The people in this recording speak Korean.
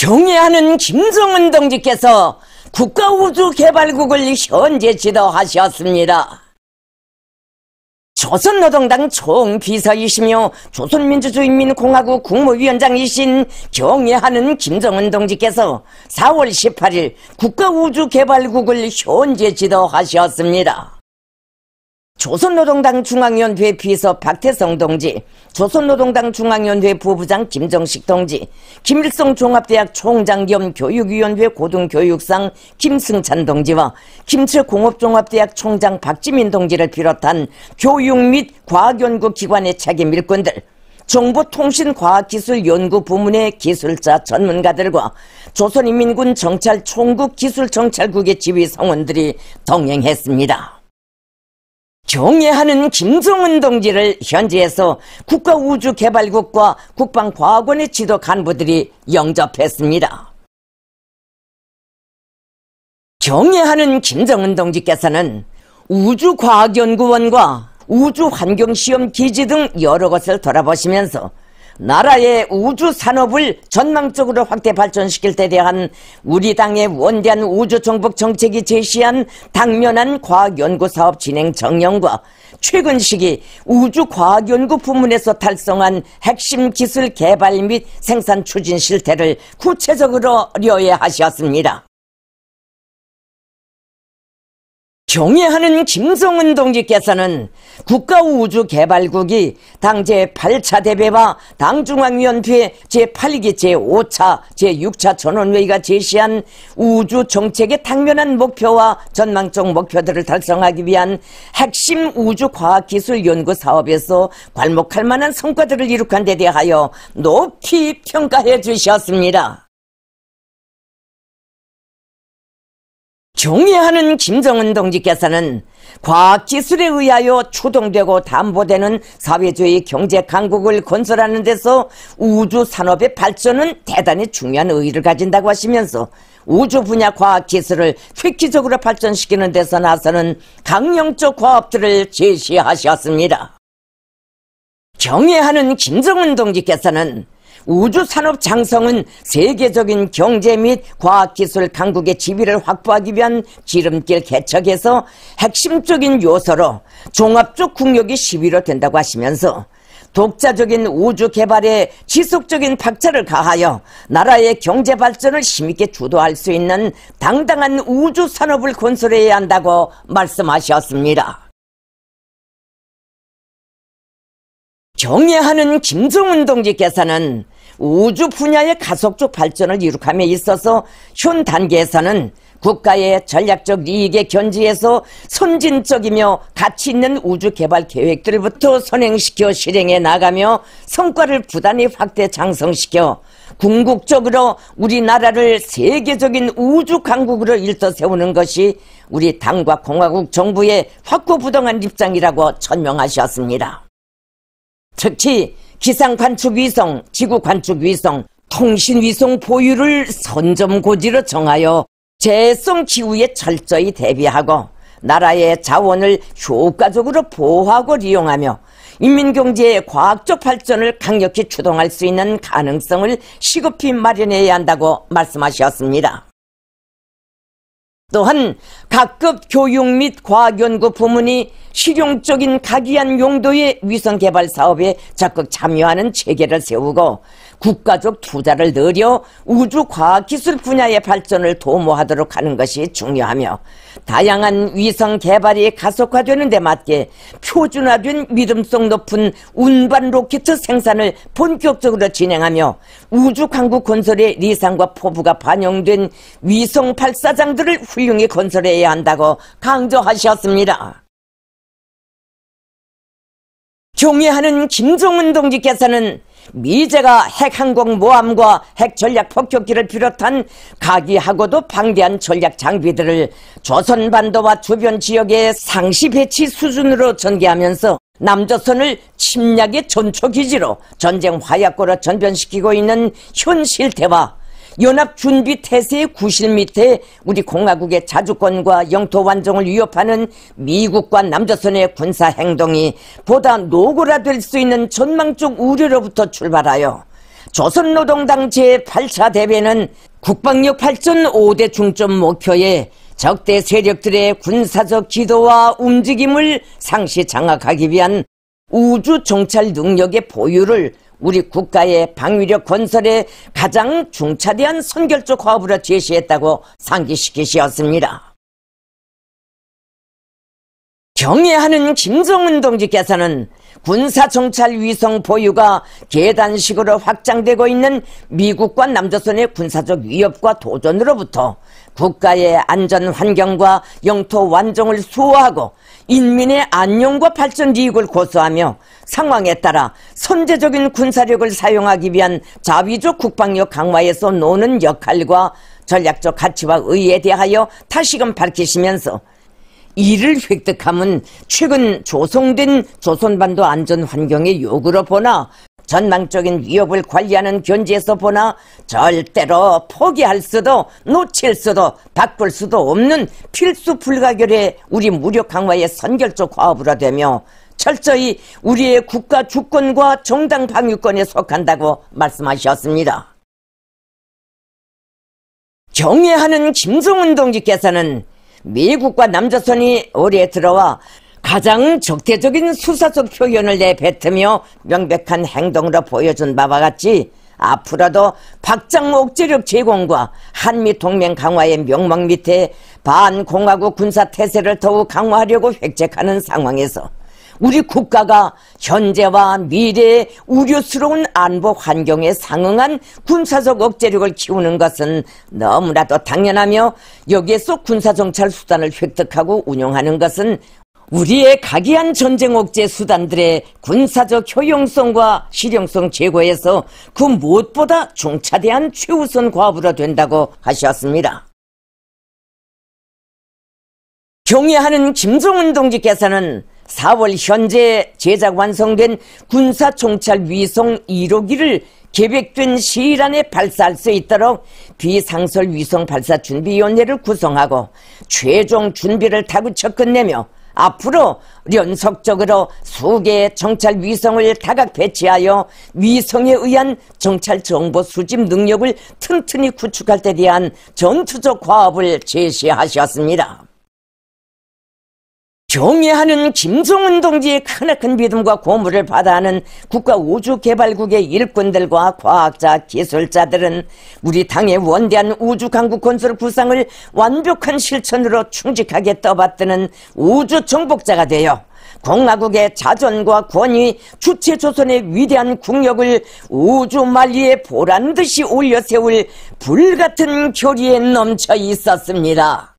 경애하는 김정은 동지께서 국가우주개발국을 현재 지도하셨습니다. 조선노동당 총비서이시며 조선민주주의인민공화국 국무위원장이신 경애하는 김정은 동지께서 4월 18일 국가우주개발국을 현재 지도하셨습니다. 조선노동당 중앙위원회 비서 박태성 동지, 조선노동당 중앙위원회 부부장 김정식 동지, 김일성 종합대학 총장 겸 교육위원회 고등교육상 김승찬 동지와 김철공업종합대학 총장 박지민 동지를 비롯한 교육 및 과학연구 기관의 책임 일꾼들, 정보통신과학기술연구 부문의 기술자 전문가들과 조선인민군 정찰총국 기술정찰국의 지휘 성원들이 동행했습니다. 경애하는 김정은 동지를 현지에서 국가우주개발국과 국방과학원의 지도 간부들이 영접했습니다. 경애하는 김정은 동지께서는 우주과학연구원과 우주환경시험기지 등 여러 것을 돌아보시면서 나라의 우주 산업을 전망적으로 확대 발전시킬 때 대한 우리 당의 원대한 우주 정복 정책이 제시한 당면한 과학연구 사업 진행 정령과 최근 시기 우주 과학연구 부문에서 달성한 핵심 기술 개발 및 생산 추진 실태를 구체적으로 려야 하셨습니다. 경애하는 김성은 동지께서는 국가우주개발국이 당제 8차 대배와 당중앙위원회 제8기 제5차 제6차 전원회의가 제시한 우주정책의 당면한 목표와 전망적 목표들을 달성하기 위한 핵심 우주과학기술연구 사업에서 괄목할 만한 성과들을 이룩한 데 대하여 높이 평가해 주셨습니다. 정의하는 김정은 동지께서는 과학기술에 의하여 추동되고 담보되는 사회주의 경제 강국을 건설하는 데서 우주 산업의 발전은 대단히 중요한 의의를 가진다고 하시면서 우주 분야 과학기술을 획기적으로 발전시키는 데서 나서는 강령적 과업들을 제시하셨습니다. 경애하는 김정은 동지께서는 우주산업 장성은 세계적인 경제 및 과학기술 강국의 지위를 확보하기 위한 지름길 개척에서 핵심적인 요소로 종합적 국력이 10위로 된다고 하시면서 독자적인 우주 개발에 지속적인 박차를 가하여 나라의 경제 발전을 힘있게 주도할 수 있는 당당한 우주 산업을 건설해야 한다고 말씀하셨습니다. 경애하는 김정은 동지께서는 우주 분야의 가속적 발전을 이룩함에 있어서 현 단계에서는 국가의 전략적 이익에 견지해서 선진적이며 가치 있는 우주 개발 계획들부터 선행시켜 실행해 나가며 성과를 부단히 확대 장성시켜 궁극적으로 우리나라를 세계적인 우주 강국으로 일떠세우는 것이 우리 당과 공화국 정부의 확고부동한 입장이라고 천명하셨습니다. 첫째, 기상관측위성, 지구관측위성, 통신위성 보유를 선점고지로 정하여 재해성 기후에 철저히 대비하고 나라의 자원을 효과적으로 보호하고 이용하며 인민경제의 과학적 발전을 강력히 추동할 수 있는 가능성을 시급히 마련해야 한다고 말씀하셨습니다. 또한 각급 교육 및 과학연구 부문이 실용적인 각이한 용도의 위성개발 사업에 적극 참여하는 체계를 세우고 국가적 투자를 늘여 우주 과학기술 분야의 발전을 도모하도록 하는 것이 중요하며 다양한 위성 개발이 가속화되는 데 맞게 표준화된 믿음성 높은 운반 로켓 생산을 본격적으로 진행하며 우주 강국 건설의 리상과 포부가 반영된 위성 발사장들을 훌륭히 건설해야 한다고 강조하셨습니다. 경애하는 김종은 동지께서는 미제가 핵항공모함과 핵전략 폭격기를 비롯한 각이하고도 방대한 전략 장비들을 조선반도와 주변 지역의 상시 배치 수준으로 전개하면서 남조선을 침략의 전초기지로 전쟁 화약고로 전변시키고 있는 현실태와 연합준비태세의 구실 밑에 우리 공화국의 자주권과 영토 완정을 위협하는 미국과 남조선의 군사행동이 보다 노골화될 수 있는 전망적 우려로부터 출발하여 조선노동당 제8차 대회는 국방력 발전 5대 중점 목표에 적대 세력들의 군사적 기도와 움직임을 상시 장악하기 위한 우주 정찰 능력의 보유를 우리 국가의 방위력 건설에 가장 중차대한 선결적 화합으로 제시했다고 상기시키시었습니다. 경애하는 김정은 동지께서는 군사정찰 위성 보유가 계단식으로 확장되고 있는 미국과 남조선의 군사적 위협과 도전으로부터 국가의 안전 환경과 영토 완종을 수호하고 인민의 안녕과 발전 이익을 고수하며 상황에 따라 선제적인 군사력을 사용하기 위한 자위적 국방력 강화에서 노는 역할과 전략적 가치와 의 의에 대하여 다시금 밝히시면서 이를 획득함은 최근 조성된 조선반도 안전 환경의 요구로 보나 전망적인 위협을 관리하는 견지에서 보나 절대로 포기할 수도 놓칠 수도 바꿀 수도 없는 필수 불가결의 우리 무력 강화의 선결적 과업으로 되며 철저히 우리의 국가 주권과 정당 방위권에 속한다고 말씀하셨습니다. 경애하는 김성은 동지께서는 미국과 남조선이 올해 들어와 가장 적대적인 수사적 표현을 내뱉으며 명백한 행동으로 보여준 바와 같이 앞으로도 박정 억제력 제공과 한미 동맹 강화의 명망 밑에 반공화국 군사 태세를 더욱 강화하려고 획책하는 상황에서 우리 국가가 현재와 미래의 우려스러운 안보 환경에 상응한 군사적 억제력을 키우는 것은 너무나도 당연하며 여기에서 군사정찰 수단을 획득하고 운영하는 것은 우리의 각이한 전쟁 억제 수단들의 군사적 효용성과 실용성 제고에서 그 무엇보다 중차대한 최우선 과부로 된다고 하셨습니다. 경애하는 김종은 동지께서는 4월 현재 제작 완성된 군사총찰 위성 1호기를 계획된 시일 안에 발사할 수 있도록 비상설 위성 발사 준비위원회를 구성하고 최종 준비를 다구접근내며 앞으로 연속적으로 수개의 정찰 위성을 다각 배치하여 위성에 의한 정찰 정보 수집 능력을 튼튼히 구축할 때 대한 전투적 과업을 제시하셨습니다. 경애하는 김성은 동지의 크나큰 믿음과 고무를 받아하는 국가우주개발국의 일꾼들과 과학자, 기술자들은 우리 당의 원대한 우주강국 건설 구상을 완벽한 실천으로 충직하게 떠받드는 우주정복자가 되어 공화국의 자존과 권위, 주체 조선의 위대한 국력을 우주 만리에 보란듯이 올려세울 불같은 교리에 넘쳐 있었습니다.